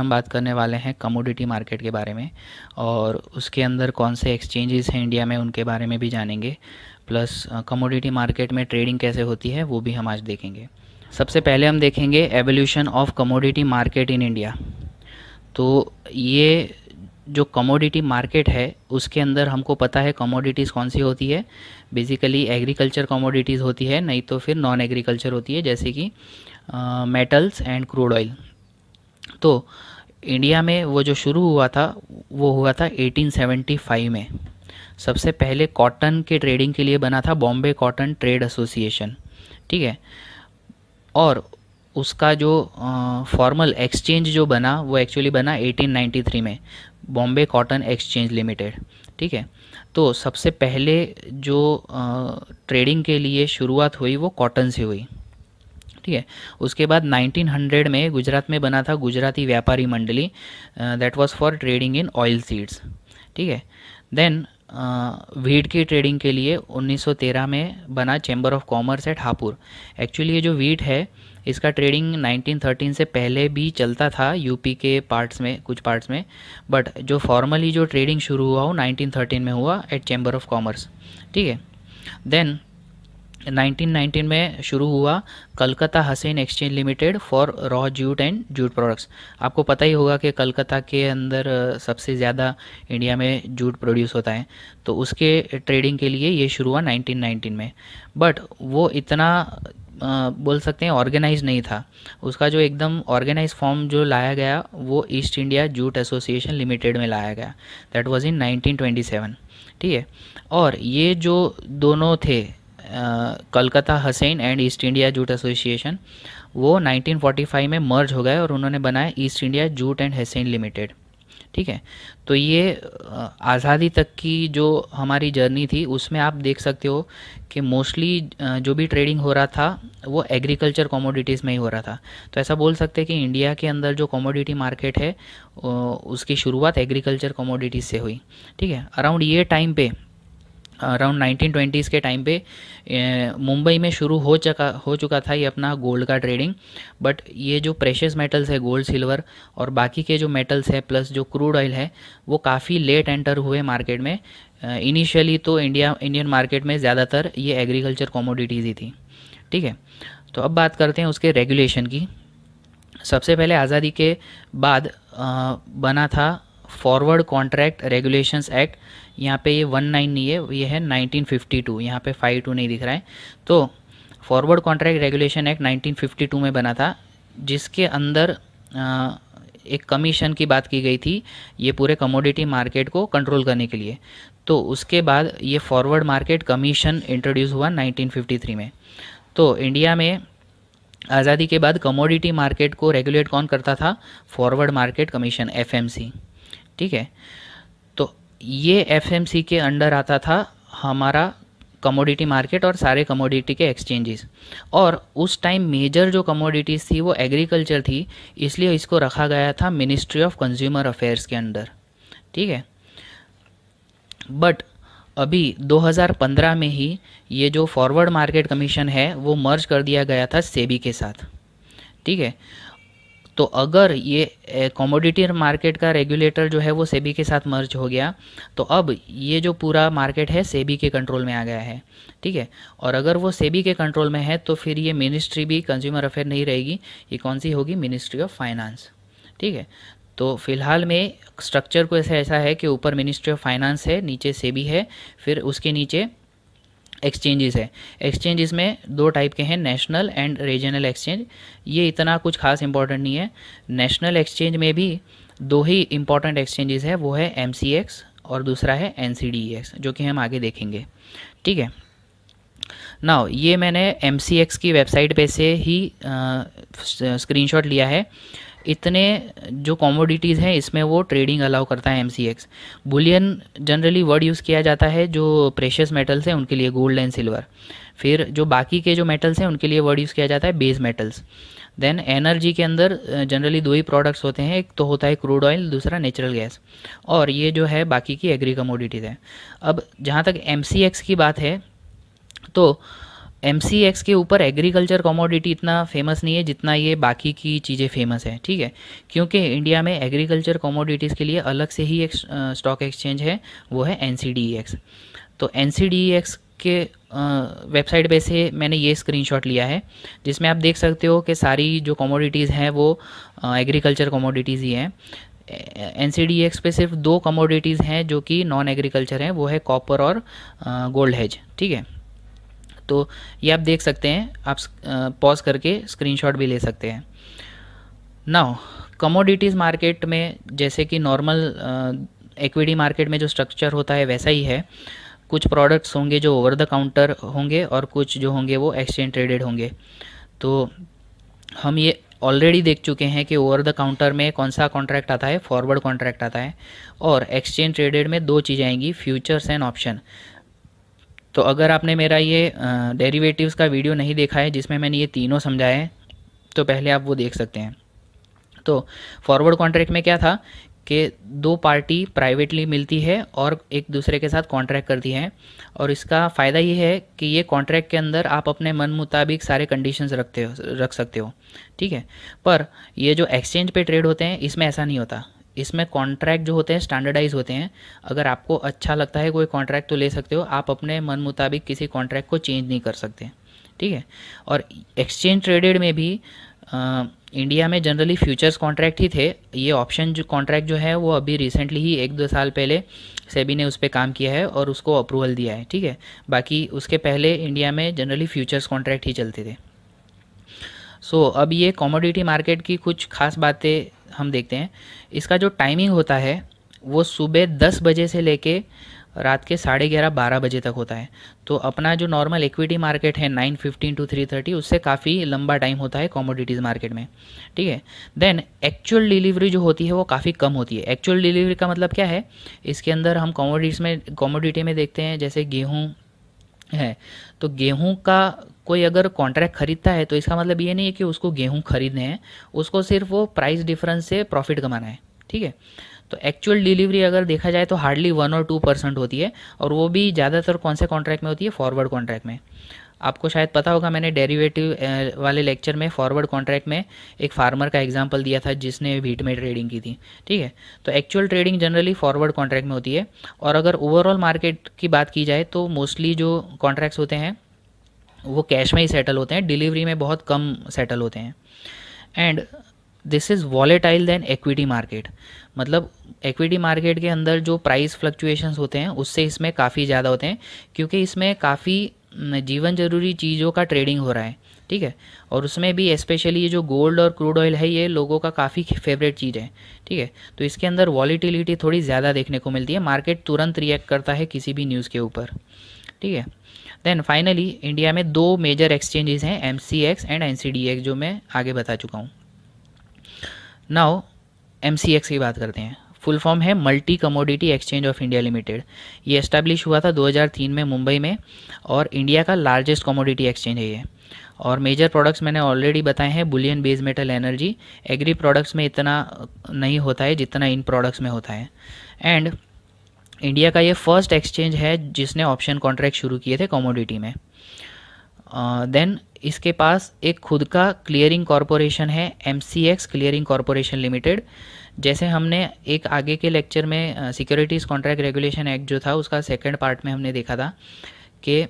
हम बात करने वाले हैं कमोडिटी मार्केट के बारे में और उसके अंदर कौन से एक्सचेंजेस हैं इंडिया में उनके बारे में भी जानेंगे प्लस कमोडिटी मार्केट में ट्रेडिंग कैसे होती है वो भी हम आज देखेंगे सबसे पहले हम देखेंगे evolution of commodity market in India तो ये जो कमोडिटी मार्केट है उसके अंदर हमको पता है कमोडिटीज़ कौन सी होती है बेसिकली एग्रीकल्चर कमोडिटीज़ होती है नहीं तो फिर नॉन एग्रीकल्चर होती है जैसे कि मेटल्स एंड क्रूड ऑयल तो इंडिया में वो जो शुरू हुआ था वो हुआ था 1875 में सबसे पहले कॉटन के ट्रेडिंग के लिए बना था बॉम्बे कॉटन ट्रेड एसोसिएशन ठीक है और उसका जो फॉर्मल एक्सचेंज जो बना वो एक्चुअली बना 1893 में बॉम्बे कॉटन एक्सचेंज लिमिटेड ठीक है तो सबसे पहले जो ट्रेडिंग के लिए शुरुआत हुई वो कॉटन से हुई ठीक है उसके बाद 1900 में गुजरात में बना था गुजराती व्यापारी मंडली that was for trading in oil seeds ठीक है देन वीड की ट्रेडिंग के लिए 1913 में बना chamber of commerce at Hapur actually ये जो वीट है इसका ट्रेडिंग 1913 से पहले भी चलता था यूपी के पार्ट्स में कुछ पार्ट्स में बट जो फॉर्मली जो ट्रेडिंग शुरू हुआ हो 1913 में हुआ एट चैम्बर ऑफ कॉमर्स ठीक है देन 1919 में शुरू हुआ Calcutta hessian exchange limited for raw jute and jute products आपको पता ही होगा कि कलकत्ता के अंदर सबसे ज़्यादा इंडिया में जूट प्रोड्यूस होता है तो उसके ट्रेडिंग के लिए ये शुरू हुआ 1919 में बट वो इतना आ, बोल सकते हैं ऑर्गेनाइज नहीं था उसका जो एकदम ऑर्गेनाइज फॉर्म जो लाया गया वो east India jute association limited में लाया गया दैट वॉज़ इन नाइनटीन ठीक है और ये जो दोनों थे Calcutta hessian and east India jute association वो 1945 में मर्ज हो गए और उन्होंने बनाया east India jute and hessian limited ठीक है तो ये आज़ादी तक की जो हमारी जर्नी थी उसमें आप देख सकते हो कि मोस्टली जो भी ट्रेडिंग हो रहा था वो एग्रीकल्चर कॉमोडिटीज़ में ही हो रहा था तो ऐसा बोल सकते हैं कि इंडिया के अंदर जो कॉमोडिटी मार्केट है उसकी शुरुआत एग्रीकल्चर कॉमोडिटीज़ से हुई ठीक है अराउंड ये टाइम पे अराउंड नाइनटीन ट्वेंटीज़ के टाइम पे मुंबई में शुरू हो चुका हो चुका था ये अपना गोल्ड का ट्रेडिंग बट ये जो प्रेशियस मेटल्स है गोल्ड सिल्वर और बाकी के जो मेटल्स है प्लस जो क्रूड ऑयल है वो काफ़ी लेट एंटर हुए मार्केट में इनिशियली तो इंडिया इंडियन मार्केट में ज़्यादातर ये एग्रीकल्चर कॉमोडिटीज़ ही थी ठीक है तो अब बात करते हैं उसके रेगुलेशन की सबसे पहले आज़ादी के बाद आ, बना था फॉरवर्ड कॉन्ट्रैक्ट रेगुलेशंस एक्ट यहाँ पे ये वन नाइन नहीं है ये है नाइनटीन फिफ्टी टू यहाँ पर फाइव टू नहीं दिख रहा है तो फॉरवर्ड कॉन्ट्रैक्ट रेगुलेशन एक्ट 1952 में बना था जिसके अंदर आ, एक कमीशन की बात की गई थी ये पूरे कमोडिटी मार्केट को कंट्रोल करने के लिए तो उसके बाद ये फॉरवर्ड मार्केट कमीशन इंट्रोड्यूस हुआ 1953 में तो इंडिया में आज़ादी के बाद कमोडिटी मार्केट को रेगुलेट कौन करता था फॉरवर्ड मार्केट कमीशन एफएमसी ठीक है ये एफएमसी के अंडर आता था हमारा कमोडिटी मार्केट और सारे कमोडिटी के एक्सचेंजेस और उस टाइम मेजर जो कमोडिटीज़ थी वो एग्रीकल्चर थी इसलिए इसको रखा गया था मिनिस्ट्री ऑफ कंज्यूमर अफेयर्स के अंडर ठीक है बट अभी 2015 में ही ये जो फॉरवर्ड मार्केट कमीशन है वो मर्ज कर दिया गया था सेबी के साथ ठीक है तो अगर ये कॉमोडिटी मार्केट का रेगुलेटर जो है वो सेबी के साथ मर्ज हो गया तो अब ये जो पूरा मार्केट है सेबी के कंट्रोल में आ गया है ठीक है और अगर वो सेबी के कंट्रोल में है तो फिर ये मिनिस्ट्री भी कंज्यूमर अफेयर नहीं रहेगी ये कौन सी होगी मिनिस्ट्री ऑफ फाइनेंस ठीक है तो फिलहाल में स्ट्रक्चर को ऐसा ऐसा है कि ऊपर मिनिस्ट्री ऑफ फाइनेंस है नीचे सेबी है फिर उसके नीचे एक्सचेंजेस है एक्सचेंजेस में दो टाइप के हैं नेशनल एंड रीजनल एक्सचेंज ये इतना कुछ खास इंपॉर्टेंट नहीं है नेशनल एक्सचेंज में भी दो ही इंपॉर्टेंट एक्सचेंजेस है वो है एम और दूसरा है एन e जो कि हम आगे देखेंगे ठीक है नाउ ये मैंने एम की वेबसाइट पे से ही स्क्रीनशॉट लिया है इतने जो कॉमोडिटीज़ हैं इसमें वो ट्रेडिंग अलाउ करता है एम बुलियन जनरली वर्ड यूज़ किया जाता है जो प्रेशियस मेटल्स हैं उनके लिए गोल्ड एंड सिल्वर फिर जो बाकी के जो मेटल्स हैं उनके लिए वर्ड यूज़ किया जाता है बेस मेटल्स देन एनर्जी के अंदर जनरली दो ही प्रोडक्ट्स होते हैं एक तो होता है क्रूड ऑयल दूसरा नेचुरल गैस और ये जो है बाकी की एग्री कमोडिटीज़ हैं अब जहाँ तक एम की बात है तो एम के ऊपर एग्रीकल्चर कमोडिटी इतना फेमस नहीं है जितना ये बाकी की चीज़ें फेमस है ठीक है क्योंकि इंडिया में एग्रीकल्चर कमोडिटीज़ के लिए अलग से ही एक स्टॉक एक्सचेंज है वो है एन e तो एन e के वेबसाइट पे से मैंने ये स्क्रीनशॉट लिया है जिसमें आप देख सकते हो कि सारी जो कमोडिटीज़ हैं वो एग्रीकल्चर कमोडिटीज़ ही हैं एन e पे सिर्फ दो कमोडिटीज़ हैं जो कि नॉन एग्रीकल्चर हैं वो है कॉपर और गोल्ड हेज ठीक है तो ये आप देख सकते हैं आप पॉज करके स्क्रीनशॉट भी ले सकते हैं नाउ कमोडिटीज़ मार्केट में जैसे कि नॉर्मल एक्विटी मार्केट में जो स्ट्रक्चर होता है वैसा ही है कुछ प्रोडक्ट्स होंगे जो ओवर द काउंटर होंगे और कुछ जो होंगे वो एक्सचेंज ट्रेडेड होंगे तो हम ये ऑलरेडी देख चुके हैं कि ओवर द काउंटर में कौन सा कॉन्ट्रैक्ट आता है फॉरवर्ड कॉन्ट्रैक्ट आता है और एक्सचेंज ट्रेडेड में दो चीज़ें आएंगी फ्यूचर्स एंड ऑप्शन तो अगर आपने मेरा ये डेरिवेटिव्स का वीडियो नहीं देखा है जिसमें मैंने ये तीनों समझाए हैं तो पहले आप वो देख सकते हैं तो फॉरवर्ड कॉन्ट्रैक्ट में क्या था कि दो पार्टी प्राइवेटली मिलती है और एक दूसरे के साथ कॉन्ट्रैक्ट करती है और इसका फ़ायदा ये है कि ये कॉन्ट्रैक्ट के अंदर आप अपने मन मुताबिक सारे कंडीशंस रखते हो रख सकते हो ठीक है पर ये जो एक्सचेंज पे ट्रेड होते हैं इसमें ऐसा नहीं होता इसमें कॉन्ट्रैक्ट जो होते हैं स्टैंडर्डाइज होते हैं अगर आपको अच्छा लगता है कोई कॉन्ट्रैक्ट तो ले सकते हो आप अपने मन मुताबिक किसी कॉन्ट्रैक्ट को चेंज नहीं कर सकते ठीक है और एक्सचेंज ट्रेडेड में भी आ, इंडिया में जनरली फ्यूचर्स कॉन्ट्रैक्ट ही थे ये ऑप्शन जो कॉन्ट्रैक्ट जो है वो अभी रिसेंटली ही एक दो साल पहले सेबी ने उस पर काम किया है और उसको अप्रूवल दिया है ठीक है बाकी उसके पहले इंडिया में जनरली फ्यूचर्स कॉन्ट्रैक्ट ही चलते थे सो so, अब ये कॉमोडिटी मार्केट की कुछ खास बातें हम देखते हैं इसका जो टाइमिंग होता है वो सुबह दस बजे से लेके रात के साढ़े ग्यारह बारह बजे तक होता है तो अपना जो नॉर्मल इक्विटी मार्केट है nine fifteen to three thirty उससे काफ़ी लंबा टाइम होता है कॉमोडिटीज़ मार्केट में ठीक है देन एक्चुअल डिलीवरी जो होती है वो काफ़ी कम होती है एक्चुअल डिलीवरी का मतलब क्या है इसके अंदर हम कॉमोडिटीज़ में कॉमोडिटी में देखते हैं जैसे गेहूँ है तो गेहूँ का कोई अगर कॉन्ट्रैक्ट खरीदता है तो इसका मतलब ये नहीं है कि उसको गेहूँ खरीदने हैं उसको सिर्फ वो प्राइस डिफरेंस से प्रॉफिट कमाना है ठीक है तो एक्चुअल डिलीवरी अगर देखा जाए तो हार्डली वन और टू परसेंट होती है और वो भी ज़्यादातर कौन से कॉन्ट्रैक्ट में होती है फॉरवर्ड कॉन्ट्रैक्ट में आपको शायद पता होगा मैंने डेरिवेटिव वाले लेक्चर में फॉरवर्ड कॉन्ट्रैक्ट में एक फार्मर का एग्जाम्पल दिया था जिसने वीट में ट्रेडिंग की थी ठीक है तो actual trading generally forward contract में होती है और अगर ओवरऑल मार्केट की बात की जाए तो मोस्टली जो कॉन्ट्रैक्ट्स होते हैं वो कैश में ही सेटल होते हैं डिलीवरी में बहुत कम सेटल होते हैं and this is volatile then equity market मतलब एक्विटी मार्केट के अंदर जो प्राइस फ्लक्चुएशंस होते हैं उससे इसमें काफ़ी ज़्यादा होते हैं क्योंकि इसमें काफ़ी जीवन जरूरी चीज़ों का ट्रेडिंग हो रहा है ठीक है और उसमें भी स्पेशली ये जो गोल्ड और क्रूड ऑयल है ये लोगों का काफ़ी फेवरेट चीज़ है ठीक है तो इसके अंदर वॉलीटिलिटी थोड़ी ज़्यादा देखने को मिलती है मार्केट तुरंत रिएक्ट करता है किसी भी न्यूज़ के ऊपर ठीक है देन फाइनली इंडिया में दो मेजर एक्सचेंजेस हैं M C X and N C D X जो मैं आगे बता चुका हूँ नाउ एम सी एक्स की बात करते हैं फुल फॉर्म है multi commodity exchange of India limited ये इस्टेब्लिश हुआ था 2003 में मुंबई में और इंडिया का लार्जेस्ट कमोडिटी एक्सचेंज है ये और मेजर प्रोडक्ट्स मैंने ऑलरेडी बताए हैं bullion base metal energy agri products में इतना नहीं होता है जितना इन प्रोडक्ट्स में होता है एंड इंडिया का ये फर्स्ट एक्सचेंज है जिसने ऑप्शन कॉन्ट्रैक्ट शुरू किए थे कॉमोडिटी में देन uh, इसके पास एक खुद का क्लियरिंग कॉरपोरेशन है M C X clearing corporation limited जैसे हमने एक आगे के लेक्चर में सिक्योरिटीज़ कॉन्ट्रैक्ट रेगुलेशन एक्ट जो था उसका सेकेंड पार्ट में हमने देखा था कि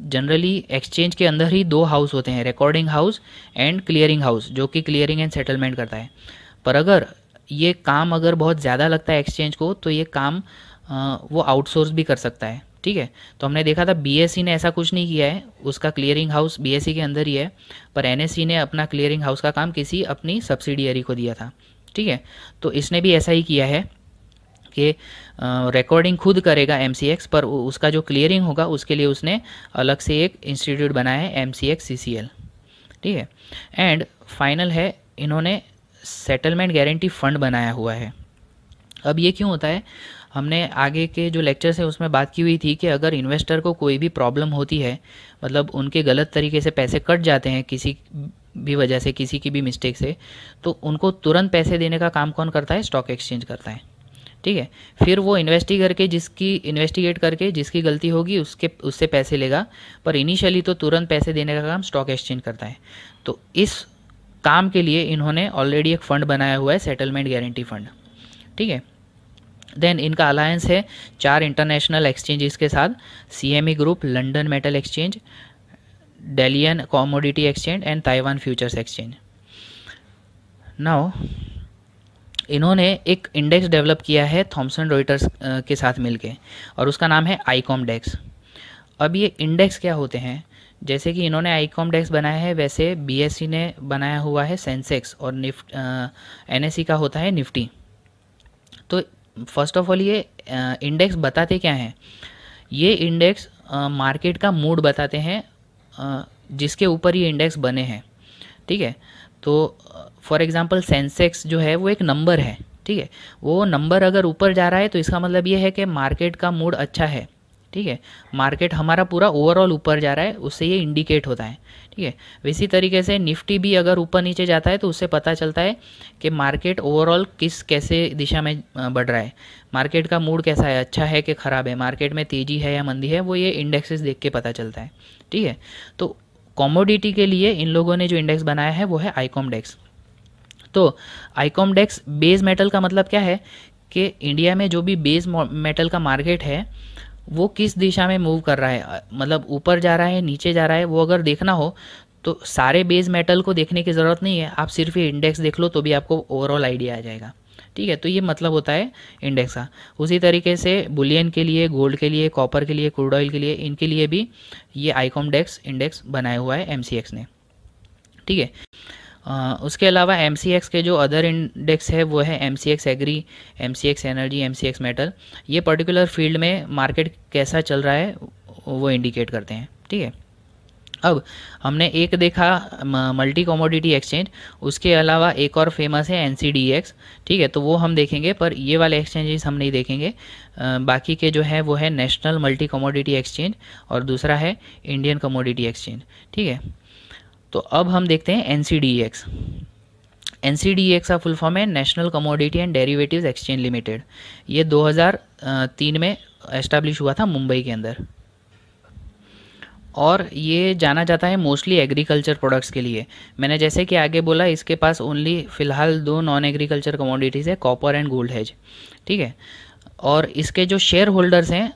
जनरली एक्सचेंज के अंदर ही दो हाउस होते हैं recording house and clearing house जो कि क्लियरिंग एंड सेटलमेंट करता है पर अगर ये काम अगर बहुत ज़्यादा लगता है एक्सचेंज को तो ये काम वो आउटसोर्स भी कर सकता है ठीक है तो हमने देखा था बीएसई e ने ऐसा कुछ नहीं किया है उसका क्लियरिंग हाउस बीएसई के अंदर ही है पर एनएससी e ने अपना क्लियरिंग हाउस का काम किसी अपनी सब्सिडियरी को दिया था ठीक है तो इसने भी ऐसा ही किया है कि रिकॉर्डिंग खुद करेगा एम पर उसका जो क्लियरिंग होगा उसके लिए उसने अलग से एक इंस्टीट्यूट बनाया है एम सी ठीक है एंड फाइनल है इन्होंने सेटलमेंट गारंटी फंड बनाया हुआ है अब ये क्यों होता है हमने आगे के जो लेक्चर्स है उसमें बात की हुई थी कि अगर इन्वेस्टर को कोई भी प्रॉब्लम होती है मतलब उनके गलत तरीके से पैसे कट जाते हैं किसी भी वजह से किसी की भी मिस्टेक से तो उनको तुरंत पैसे देने का काम कौन करता है स्टॉक एक्सचेंज करता है ठीक है फिर वो इन्वेस्टी करके जिसकी इन्वेस्टिगेट करके जिसकी गलती होगी उसके उससे पैसे लेगा पर इनिशियली तो तुरंत पैसे देने का काम स्टॉक एक्सचेंज करता है तो इस काम के लिए इन्होंने ऑलरेडी एक फ़ंड बनाया हुआ है सेटलमेंट गारंटी फ़ंड ठीक है देन इनका अलायंस है चार इंटरनेशनल एक्सचेंजेस के साथ E group London metal exchange Dalian commodity exchange and Taiwan futures exchange now इन्होंने एक इंडेक्स डेवलप किया है थॉमसन रोइटर्स के साथ मिलके और उसका नाम है आईकॉम डेक्स अब ये इंडेक्स क्या होते हैं जैसे कि इन्होंने आईकॉम डेक्स बनाया है वैसे बीएससी e ने बनाया हुआ है सेंसेक्स और निफ्ट सी e का होता है निफ्टी फर्स्ट ऑफ ऑल ये इंडेक्स बताते क्या हैं ये इंडेक्स मार्केट का मूड बताते हैं जिसके ऊपर ये इंडेक्स बने हैं ठीक है तो फॉर एग्ज़ाम्पल सेंसेक्स जो है वो एक नंबर है ठीक है वो नंबर अगर ऊपर जा रहा है तो इसका मतलब ये है कि मार्केट का मूड अच्छा है ठीक है मार्केट हमारा पूरा ओवरऑल ऊपर जा रहा है उससे ये इंडिकेट होता है ठीक है इसी तरीके से निफ्टी भी अगर ऊपर नीचे जाता है तो उससे पता चलता है कि मार्केट ओवरऑल किस कैसे दिशा में बढ़ रहा है मार्केट का मूड कैसा है अच्छा है कि ख़राब है मार्केट में तेज़ी है या मंदी है वो ये इंडेक्सेस देख के पता चलता है ठीक है तो कॉमोडिटी के लिए इन लोगों ने जो इंडेक्स बनाया है वो है आईकॉमडेक्स तो आईकॉमडेक्स बेस मेटल का मतलब क्या है कि इंडिया में जो भी बेस मेटल का मार्केट है वो किस दिशा में मूव कर रहा है मतलब ऊपर जा रहा है नीचे जा रहा है वो अगर देखना हो तो सारे बेस मेटल को देखने की ज़रूरत नहीं है आप सिर्फ ये इंडेक्स देख लो तो भी आपको ओवरऑल आइडिया आ जाएगा ठीक है तो ये मतलब होता है इंडेक्स का उसी तरीके से बुलियन के लिए गोल्ड के लिए कॉपर के लिए क्रूड ऑयल के लिए इनके लिए भी ये आईकॉम डेक्स इंडेक्स बनाया हुआ है एम ने ठीक है आ, उसके अलावा एम के जो अदर इंडेक्स है वो है M C X agri M C X energy M C X metal ये पर्टिकुलर फील्ड में मार्केट कैसा चल रहा है वो इंडिकेट करते हैं ठीक है अब हमने एक देखा मल्टी कॉमोडिटी एक्सचेंज उसके अलावा एक और फेमस है एन ठीक है तो वो हम देखेंगे पर ये वाले एक्सचेंजेस हम नहीं देखेंगे आ, बाकी के जो है वो है नेशनल मल्टी कॉमोडिटी एक्सचेंज और दूसरा है इंडियन कमोडिटी एक्सचेंज ठीक है तो अब हम देखते हैं N C D X N C D X का फुल फॉर्म है national commodity and derivatives exchange limited ये 2003 में एस्टेब्लिश हुआ था मुंबई के अंदर और ये जाना जाता है मोस्टली एग्रीकल्चर प्रोडक्ट्स के लिए मैंने जैसे कि आगे बोला इसके पास ओनली फ़िलहाल दो नॉन एग्रीकल्चर कमोडिटीज़ है कॉपर एंड गोल्ड हैज ठीक है और इसके जो शेयर होल्डर्स हैं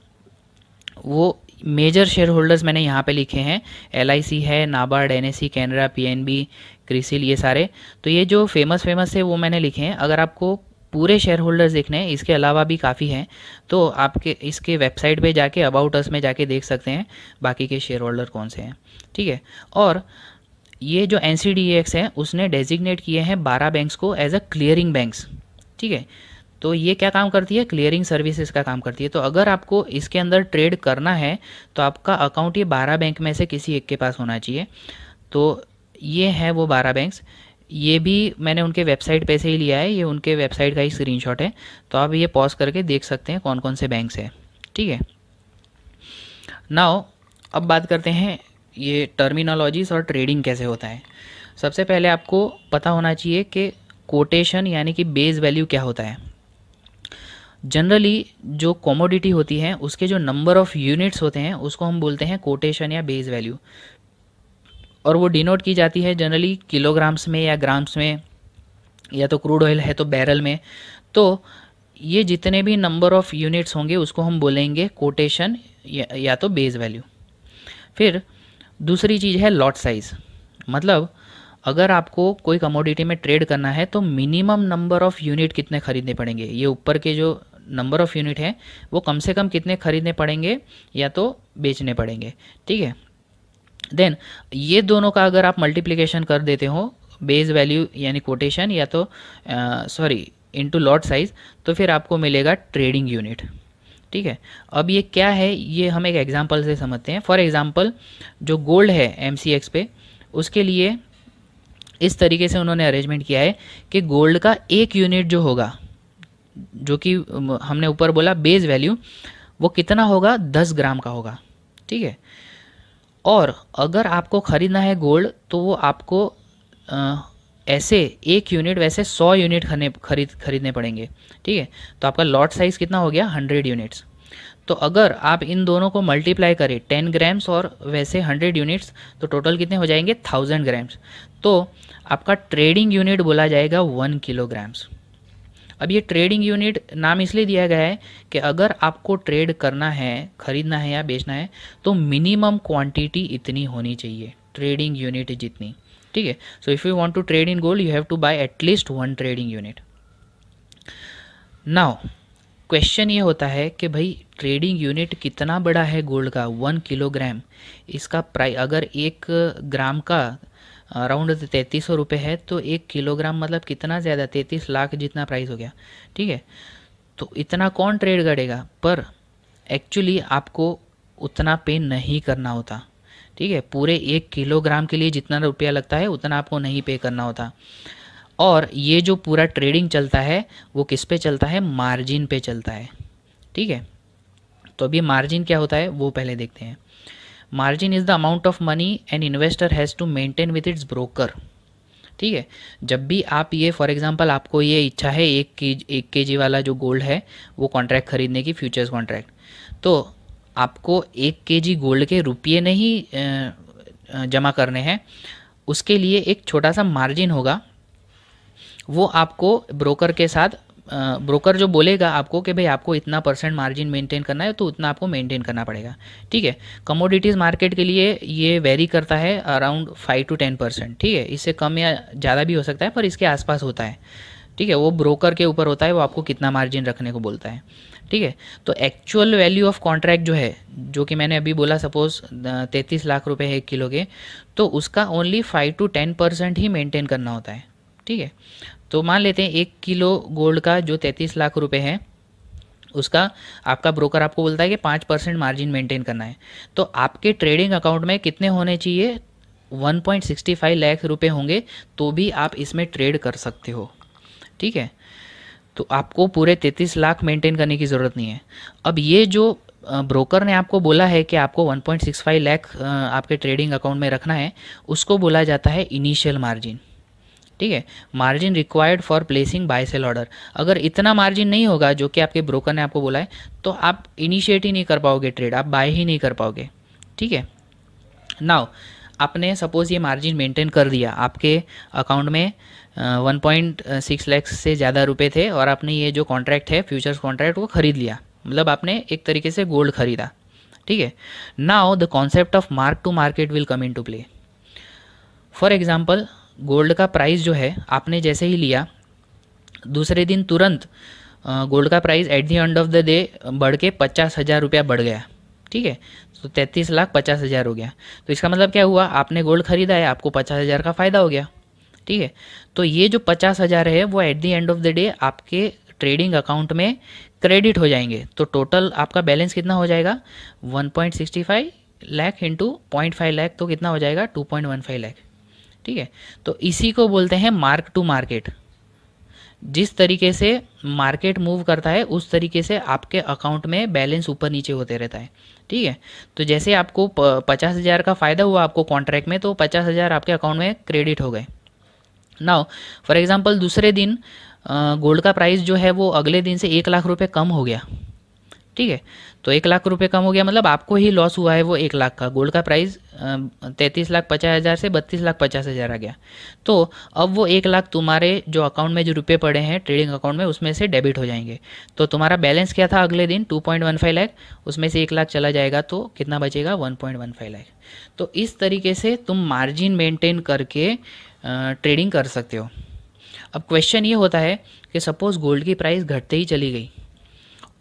वो मेजर शेयर होल्डर्स मैंने यहाँ पे लिखे हैं एल है NABARD N S Canara P CRISIL ये सारे तो ये जो फेमस फेमस है वो मैंने लिखे हैं अगर आपको पूरे शेयर होल्डर्स देखने हैं इसके अलावा भी काफ़ी हैं तो आपके इसके वेबसाइट पे जाके अबाउट अस में जाके देख सकते हैं बाकी के शेयर होल्डर कौन से हैं ठीक है और ये जो एन है उसने डेजिग्नेट किए हैं बारह बैंक्स को एज अ क्लियरिंग बैंक्स ठीक है तो ये क्या काम करती है क्लियरिंग सर्विसेज का काम करती है तो अगर आपको इसके अंदर ट्रेड करना है तो आपका अकाउंट ये बारह बैंक में से किसी एक के पास होना चाहिए तो ये है वो बारह बैंक्स ये भी मैंने उनके वेबसाइट पे से ही लिया है ये उनके वेबसाइट का ही स्क्रीनशॉट है तो आप ये पॉज करके देख सकते हैं कौन कौन से बैंक्स हैं ठीक है नाव अब बात करते हैं ये टर्मिनोलॉजीज़ और ट्रेडिंग कैसे होता है सबसे पहले आपको पता होना चाहिए कि कोटेशन यानी कि बेस वैल्यू क्या होता है जनरली जो कॉमोडिटी होती है उसके जो नंबर ऑफ यूनिट्स होते हैं उसको हम बोलते हैं कोटेशन या बेस वैल्यू और वो डिनोट की जाती है जनरली किलोग्राम्स में या ग्राम्स में या तो क्रूड ऑयल है तो बैरल में तो ये जितने भी नंबर ऑफ यूनिट्स होंगे उसको हम बोलेंगे कोटेशन या, या तो बेस वैल्यू फिर दूसरी चीज़ है लॉट साइज़ मतलब अगर आपको कोई कमोडिटी में ट्रेड करना है तो मिनिमम नंबर ऑफ़ यूनिट कितने खरीदने पड़ेंगे ये ऊपर के जो नंबर ऑफ़ यूनिट है वो कम से कम कितने खरीदने पड़ेंगे या तो बेचने पड़ेंगे ठीक है देन ये दोनों का अगर आप मल्टीप्लिकेशन कर देते हो बेस वैल्यू यानी कोटेशन या तो सॉरी इनटू लॉट साइज तो फिर आपको मिलेगा ट्रेडिंग यूनिट ठीक है अब ये क्या है ये हम एक एग्जाम्पल से समझते हैं फॉर एग्ज़ाम्पल जो गोल्ड है एम पे उसके लिए इस तरीके से उन्होंने अरेंजमेंट किया है कि गोल्ड का एक यूनिट जो होगा जो कि हमने ऊपर बोला बेस वैल्यू वो कितना होगा दस ग्राम का होगा ठीक है और अगर आपको ख़रीदना है गोल्ड तो वो आपको आ, ऐसे एक यूनिट वैसे सौ यूनिट खरीद खरीदने पड़ेंगे ठीक है तो आपका लॉट साइज़ कितना हो गया हंड्रेड यूनिट्स तो अगर आप इन दोनों को मल्टीप्लाई करें टेन ग्राम्स और वैसे हंड्रेड यूनिट्स तो टोटल कितने हो जाएंगे थाउजेंड ग्राम्स तो आपका ट्रेडिंग यूनिट बोला जाएगा वन किलोग्राम्स अब ये ट्रेडिंग यूनिट नाम इसलिए दिया गया है कि अगर आपको ट्रेड करना है ख़रीदना है या बेचना है तो मिनिमम क्वांटिटी इतनी होनी चाहिए ट्रेडिंग यूनिट जितनी ठीक है so if you want to trade in gold you have to buy at least one trading unit now question ये होता है कि भाई ट्रेडिंग यूनिट कितना बड़ा है गोल्ड का वन किलोग्राम इसका प्राइस अगर एक ग्राम का अराउंड तैंतीस सौ रुपये है तो एक किलोग्राम मतलब कितना ज़्यादा तैंतीस लाख जितना प्राइस हो गया ठीक है तो इतना कौन ट्रेड करेगा पर एक्चुअली आपको उतना पे नहीं करना होता ठीक है पूरे एक किलोग्राम के लिए जितना रुपया लगता है उतना आपको नहीं पे करना होता और ये जो पूरा ट्रेडिंग चलता है वो किस पे चलता है मार्जिन पे चलता है ठीक है तो अभी मार्जिन क्या होता है वो पहले देखते हैं margin is the amount of money an investor has to maintain with its broker ठीक है जब भी आप ये फॉर एग्जांपल आपको ये इच्छा है एक के एक के जी वाला जो गोल्ड है वो कॉन्ट्रैक्ट खरीदने की फ्यूचर्स कॉन्ट्रैक्ट तो आपको एक के जी गोल्ड के रुपये नहीं जमा करने हैं उसके लिए एक छोटा सा मार्जिन होगा वो आपको ब्रोकर के साथ ब्रोकर जो बोलेगा आपको कि भाई आपको इतना परसेंट मार्जिन मेंटेन करना है तो उतना आपको मेंटेन करना पड़ेगा ठीक है कमोडिटीज़ मार्केट के लिए ये वेरी करता है around five to ten percent ठीक है इससे कम या ज़्यादा भी हो सकता है पर इसके आसपास होता है ठीक है वो ब्रोकर के ऊपर होता है वो आपको कितना मार्जिन रखने को बोलता है ठीक है तो एक्चुअल वैल्यू ऑफ कॉन्ट्रैक्ट जो है जो कि मैंने अभी बोला सपोज तैंतीस लाख रुपए है एक किलो के तो उसका only five to ten percent ही मेंटेन करना होता है ठीक है तो मान लेते हैं एक किलो गोल्ड का जो तैंतीस लाख रुपए है उसका आपका ब्रोकर आपको बोलता है कि पाँच परसेंट मार्जिन मेंटेन करना है तो आपके ट्रेडिंग अकाउंट में कितने होने चाहिए 1.65 लाख रुपए होंगे तो भी आप इसमें ट्रेड कर सकते हो ठीक है तो आपको पूरे तैंतीस लाख मेंटेन करने की ज़रूरत नहीं है अब ये जो ब्रोकर ने आपको बोला है कि आपको 1.65 लाख आपके ट्रेडिंग अकाउंट में रखना है उसको बोला जाता है इनिशियल मार्जिन ठीक है margin required for placing buy sell order अगर इतना मार्जिन नहीं होगा जो कि आपके ब्रोकर ने आपको बोला है तो आप इनिशिएट ही नहीं कर पाओगे ट्रेड आप बाय ही नहीं कर पाओगे ठीक है नाउ आपने सपोज़ ये मार्जिन मेंटेन कर दिया आपके अकाउंट में वन पॉइंट सिक्स लैक्स से ज़्यादा रुपए थे और आपने ये जो कॉन्ट्रैक्ट है फ्यूचर्स कॉन्ट्रैक्ट वो ख़रीद लिया मतलब आपने एक तरीके से गोल्ड ख़रीदा ठीक है now the concept of mark to market will come in to play for example gold का प्राइस जो है आपने जैसे ही लिया दूसरे दिन तुरंत गोल्ड का price at the end of the day बढ़ के पचास हज़ार रुपया बढ़ गया ठीक है तो तैंतीस लाख पचास हज़ार हो गया तो इसका मतलब क्या हुआ आपने गोल्ड खरीदा है आपको पचास हज़ार का फ़ायदा हो गया ठीक है तो ये जो पचास हज़ार है वो at the end of the day आपके ट्रेडिंग अकाउंट में क्रेडिट हो जाएंगे तो टोटल आपका बैलेंस कितना हो जाएगा one point sixty five lakh into point five lakh तो कितना हो जाएगा two point one five lakh ठीक है तो इसी को बोलते हैं मार्क टू मार्केट जिस तरीके से मार्केट मूव करता है उस तरीके से आपके अकाउंट में बैलेंस ऊपर नीचे होते रहता है ठीक है तो जैसे आपको पचास हज़ार का फ़ायदा हुआ आपको कॉन्ट्रैक्ट में तो पचास हज़ार आपके अकाउंट में क्रेडिट हो गए नाउ फॉर एग्ज़ाम्पल दूसरे दिन गोल्ड का प्राइस जो है वो अगले दिन से एक लाख रुपये कम हो गया ठीक है तो एक लाख रुपए कम हो गया मतलब आपको ही लॉस हुआ है वो एक लाख का गोल्ड का प्राइस तैंतीस लाख पचास हज़ार से बत्तीस लाख पचास हज़ार आ गया तो अब वो एक लाख तुम्हारे जो अकाउंट में जो रुपये पड़े हैं ट्रेडिंग अकाउंट में उसमें से डेबिट हो जाएंगे तो तुम्हारा बैलेंस क्या था अगले दिन two point one five lakh उसमें से एक लाख चला जाएगा तो कितना बचेगा one point one five lakh तो इस तरीके से तुम मार्जिन मेंटेन करके ट्रेडिंग कर सकते हो अब क्वेश्चन ये होता है कि सपोज़ गोल्ड की प्राइस घटते ही चली गई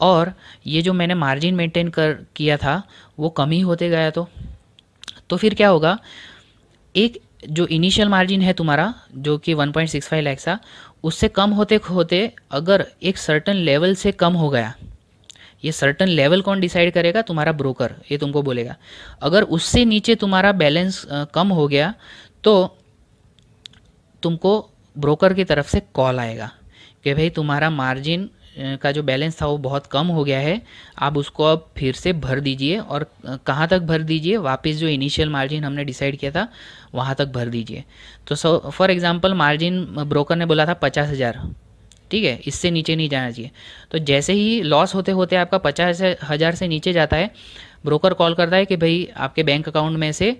और ये जो मैंने मार्जिन मेंटेन कर किया था वो कम ही होते गया तो तो फिर क्या होगा एक जो इनिशियल मार्जिन है तुम्हारा जो कि 1.65 लैक्स था उससे कम होते होते अगर एक सर्टन लेवल से कम हो गया ये सर्टन लेवल कौन डिसाइड करेगा तुम्हारा ब्रोकर ये तुमको बोलेगा अगर उससे नीचे तुम्हारा बैलेंस कम हो गया तो तुमको ब्रोकर की तरफ से कॉल आएगा कि भाई तुम्हारा मार्जिन का जो बैलेंस था वो बहुत कम हो गया है आप उसको अब फिर से भर दीजिए और कहाँ तक भर दीजिए वापस जो इनिशियल मार्जिन हमने डिसाइड किया था वहाँ तक भर दीजिए तो so for example margin broker ने बोला था पचास हज़ार ठीक है इससे नीचे नहीं जाना चाहिए तो जैसे ही लॉस होते होते आपका पचास हज़ार से नीचे जाता है ब्रोकर कॉल करता है कि भाई आपके बैंक अकाउंट में से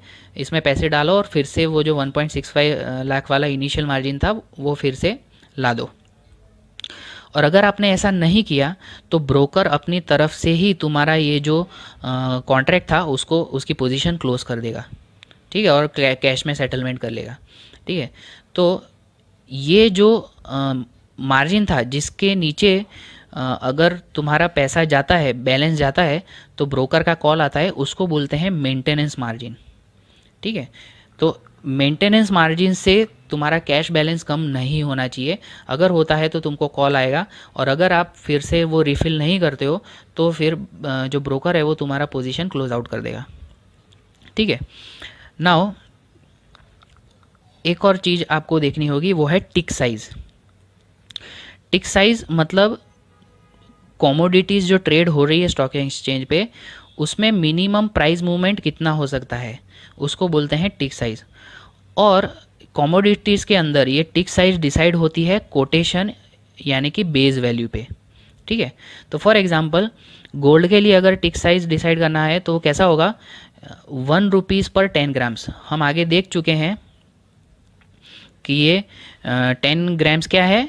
इसमें पैसे डालो और फिर से वो जो 1.65 लाख वाला इनिशियल मार्जिन था वो फिर से ला दो और अगर आपने ऐसा नहीं किया तो ब्रोकर अपनी तरफ से ही तुम्हारा ये जो कॉन्ट्रैक्ट था उसको उसकी पोजीशन क्लोज कर देगा ठीक है और कैश में सेटलमेंट कर लेगा ठीक है तो ये जो मार्जिन था जिसके नीचे अगर तुम्हारा पैसा जाता है बैलेंस जाता है तो ब्रोकर का कॉल आता है उसको बोलते हैं मेंटेनेंस मार्जिन ठीक है तो मेंटेनेंस मार्जिन से तुम्हारा कैश बैलेंस कम नहीं होना चाहिए अगर होता है तो तुमको कॉल आएगा और अगर आप फिर से वो रिफ़िल नहीं करते हो तो फिर जो ब्रोकर है वो तुम्हारा पोजीशन क्लोज आउट कर देगा ठीक है नाउ एक और चीज़ आपको देखनी होगी वो है टिक साइज़ टिक साइज़ मतलब कॉमोडिटीज़ जो ट्रेड हो रही है स्टॉक एक्सचेंज पे उसमें मिनिमम प्राइस मूवमेंट कितना हो सकता है उसको बोलते हैं टिक साइज़ और कॉमोडिटीज़ के अंदर ये टिक साइज डिसाइड होती है कोटेशन यानी कि बेस वैल्यू पे ठीक है तो फॉर एग्जांपल गोल्ड के लिए अगर टिक साइज डिसाइड करना है तो कैसा होगा वन रुपीज़ पर टेन ग्राम्स हम आगे देख चुके हैं कि ये टेन ग्राम्स क्या है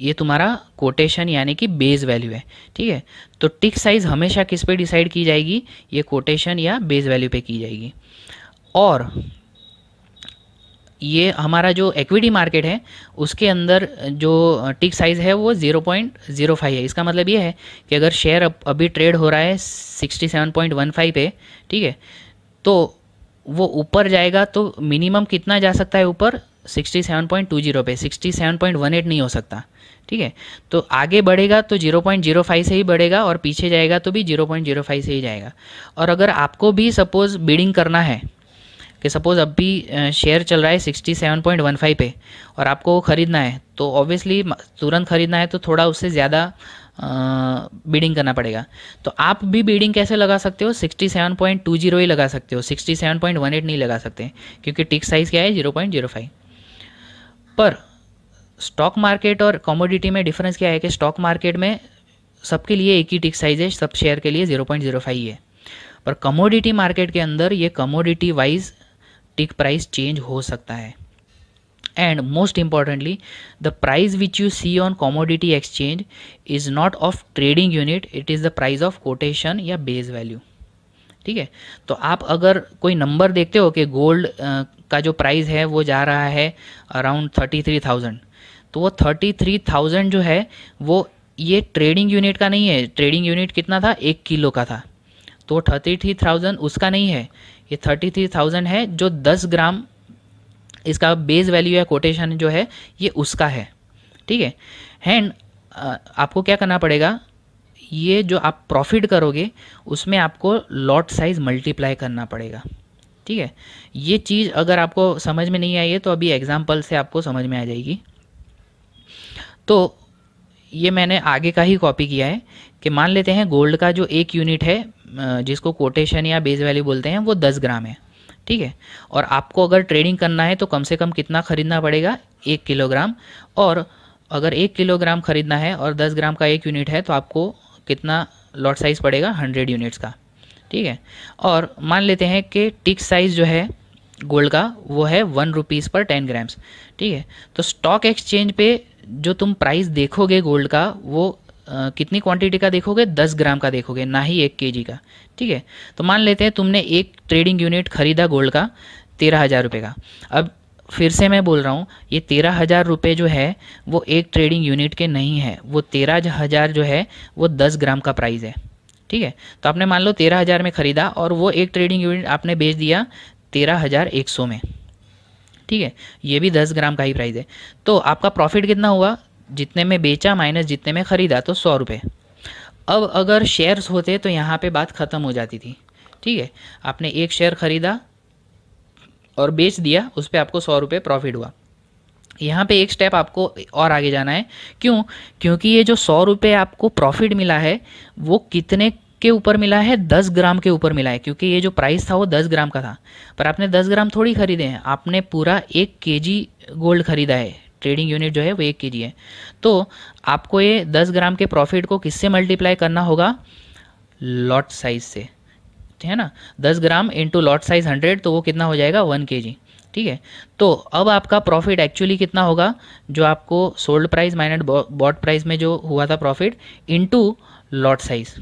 ये तुम्हारा कोटेशन यानी कि बेस वैल्यू है ठीक है तो टिक साइज़ हमेशा किस पे डिसाइड की जाएगी ये कोटेशन या बेस वैल्यू पे की जाएगी और ये हमारा जो एक्विटी मार्केट है उसके अंदर जो टिक साइज़ है वो ज़ीरो पॉइंट ज़ीरो फाइव है इसका मतलब ये है कि अगर शेयर अब अभी ट्रेड हो रहा है sixty seven point one five पे ठीक है तो वो ऊपर जाएगा तो मिनिमम कितना जा सकता है ऊपर sixty seven point two zero पे sixty seven point one eight नहीं हो सकता ठीक है तो आगे बढ़ेगा तो जीरो पॉइंट जीरो फाइव से ही बढ़ेगा और पीछे जाएगा तो भी जीरो पॉइंट जीरो फाइव से ही जाएगा और अगर आपको भी सपोज़ बीडिंग करना है कि सपोज़ अब भी शेयर चल रहा है 67.15 पे और आपको वो ख़रीदना है तो ऑब्वियसली तुरंत ख़रीदना है तो थोड़ा उससे ज़्यादा बीडिंग करना पड़ेगा तो आप भी बीडिंग कैसे लगा सकते हो 67.20 ही लगा सकते हो 67.18 नहीं लगा सकते क्योंकि टिक साइज़ क्या है 0.05 पर स्टॉक मार्केट और कॉमोडिटी में डिफरेंस क्या है कि स्टॉक मार्केट में सबके लिए एक ही टिक साइज़ है सब शेयर के लिए 0.05 है पर कमोडिटी मार्केट के अंदर ये commodity wise tick price change हो सकता है and most importantly the price which you see on commodity exchange is not of trading unit it is the price of quotation या बेस वैल्यू ठीक है तो आप अगर कोई नंबर देखते हो कि गोल्ड का जो प्राइस है वो जा रहा है अराउंड थर्टी थ्री थाउजेंड तो वो थर्टी थ्री थाउजेंड जो है वो ये ट्रेडिंग यूनिट का नहीं है ट्रेडिंग यूनिट कितना था एक किलो का था तो थर्टी थ्री थाउजेंड उसका नहीं है ये थर्टी थ्री थाउजेंड है जो दस ग्राम इसका बेस वैल्यू या कोटेशन जो है ये उसका है ठीक है एंड आपको क्या करना पड़ेगा ये जो आप प्रॉफिट करोगे उसमें आपको लॉट साइज़ मल्टीप्लाई करना पड़ेगा ठीक है ये चीज़ अगर आपको समझ में नहीं आई है तो अभी एग्ज़ाम्पल से आपको समझ में आ जाएगी तो ये मैंने आगे का ही कॉपी किया है कि मान लेते हैं गोल्ड का जो एक यूनिट है जिसको कोटेशन या बेस वैल्यू बोलते हैं वो दस ग्राम है ठीक है और आपको अगर ट्रेडिंग करना है तो कम से कम कितना खरीदना पड़ेगा एक किलोग्राम और अगर एक किलोग्राम खरीदना है और दस ग्राम का एक यूनिट है तो आपको कितना लॉट साइज़ पड़ेगा हंड्रेड यूनिट्स का ठीक है और मान लेते हैं कि टिक साइज़ जो है गोल्ड का वो है वन रुपीज़ पर टेन ग्राम्स ठीक है तो स्टॉक एक्सचेंज पे जो तुम प्राइस देखोगे गोल्ड का वो आ, कितनी क्वांटिटी का देखोगे दस ग्राम का देखोगे ना ही एक के का ठीक है तो मान लेते हैं तुमने एक ट्रेडिंग यूनिट खरीदा गोल्ड का तेरह हज़ार रुपये का अब फिर से मैं बोल रहा हूँ ये तेरह हज़ार रुपये जो है वो एक ट्रेडिंग यूनिट के नहीं है वो तेरह हज़ार जो है वो दस ग्राम का प्राइस है ठीक है तो आपने मान लो तेरह हज़ार में ख़रीदा और वो एक ट्रेडिंग यूनिट आपने बेच दिया तेरह हज़ार एक सौ में ठीक है ये भी दस ग्राम का ही प्राइस है तो आपका प्रॉफिट कितना हुआ जितने में बेचा माइनस जितने में ख़रीदा तो सौ रुपये अब अगर शेयर्स होते तो यहाँ पे बात ख़त्म हो जाती थी ठीक है आपने एक शेयर ख़रीदा और बेच दिया उस पर आपको सौ रुपये प्रॉफिट हुआ यहाँ पे एक स्टेप आपको और आगे जाना है क्यों क्योंकि ये जो सौ रुपये आपको प्रॉफिट मिला है वो कितने के ऊपर मिला है दस ग्राम के ऊपर मिला है क्योंकि ये जो प्राइस था वो दस ग्राम का था पर आपने दस ग्राम थोड़ी खरीदे हैं आपने पूरा एक के जी गोल्ड खरीदा है ट्रेडिंग यूनिट जो है वो एक कीजिए तो आपको ये दस ग्राम के प्रॉफिट को किससे मल्टीप्लाई करना होगा लॉट साइज से है ना दस gram into lot size hundred तो वो कितना हो जाएगा वन के जी ठीक है तो अब आपका प्रॉफिट एक्चुअली कितना होगा जो आपको sold price minus bought price में जो हुआ था प्रॉफिट इंटू लॉट साइज़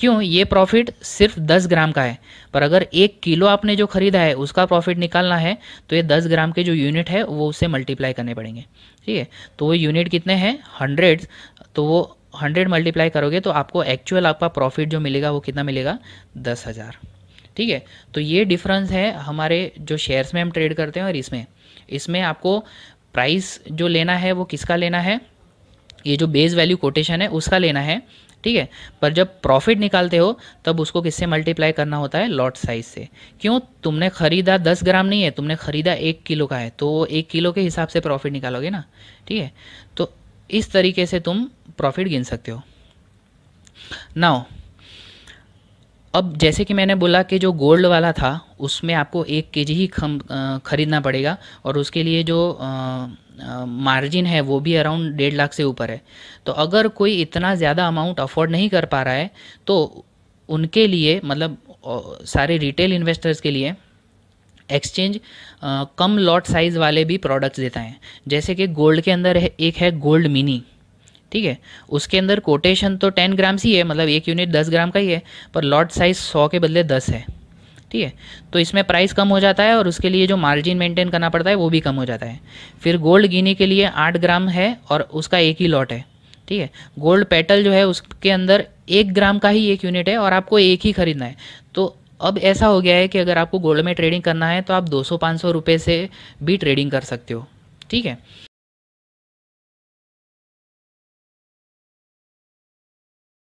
क्यों ये प्रॉफिट सिर्फ 10 ग्राम का है पर अगर एक किलो आपने जो खरीदा है उसका प्रॉफिट निकालना है तो ये 10 ग्राम के जो यूनिट है वो उससे मल्टीप्लाई करने पड़ेंगे ठीक है तो वो यूनिट कितने हैं हंड्रेड तो वो हंड्रेड मल्टीप्लाई करोगे तो आपको एक्चुअल आपका प्रॉफिट जो मिलेगा वो कितना मिलेगा दस हज़ार ठीक है तो ये डिफरेंस है हमारे जो शेयर्स में हम ट्रेड करते हैं और इसमें इसमें आपको प्राइस जो लेना है वो किसका लेना है ये जो बेस वैल्यू कोटेशन है उसका लेना है ठीक है पर जब प्रॉफिट निकालते हो तब उसको किससे मल्टीप्लाई करना होता है लॉट साइज से क्यों तुमने खरीदा दस ग्राम नहीं है तुमने खरीदा एक किलो का है तो वो एक किलो के हिसाब से प्रॉफिट निकालोगे ना ठीक है तो इस तरीके से तुम प्रॉफिट गिन सकते हो नाउ अब जैसे कि मैंने बोला कि जो गोल्ड वाला था उसमें आपको एक के ही खम ख़रीदना पड़ेगा और उसके लिए जो मार्जिन है वो भी अराउंड डेढ़ लाख से ऊपर है तो अगर कोई इतना ज़्यादा अमाउंट अफोर्ड नहीं कर पा रहा है तो उनके लिए मतलब सारे रिटेल इन्वेस्टर्स के लिए एक्सचेंज कम लॉट साइज़ वाले भी प्रोडक्ट्स देता है जैसे कि गोल्ड के अंदर है, एक है गोल्ड मिनी ठीक है उसके अंदर कोटेशन तो टेन ग्राम्स ही है मतलब एक यूनिट दस ग्राम का ही है पर लॉट साइज सौ के बदले दस है ठीक है तो इसमें प्राइस कम हो जाता है और उसके लिए जो मार्जिन मेंटेन करना पड़ता है वो भी कम हो जाता है फिर गोल्ड गिने के लिए आठ ग्राम है और उसका एक ही लॉट है ठीक है गोल्ड पेटल जो है उसके अंदर एक ग्राम का ही एक यूनिट है और आपको एक ही खरीदना है तो अब ऐसा हो गया है कि अगर आपको गोल्ड में ट्रेडिंग करना है तो आप दो सौ से भी ट्रेडिंग कर सकते हो ठीक है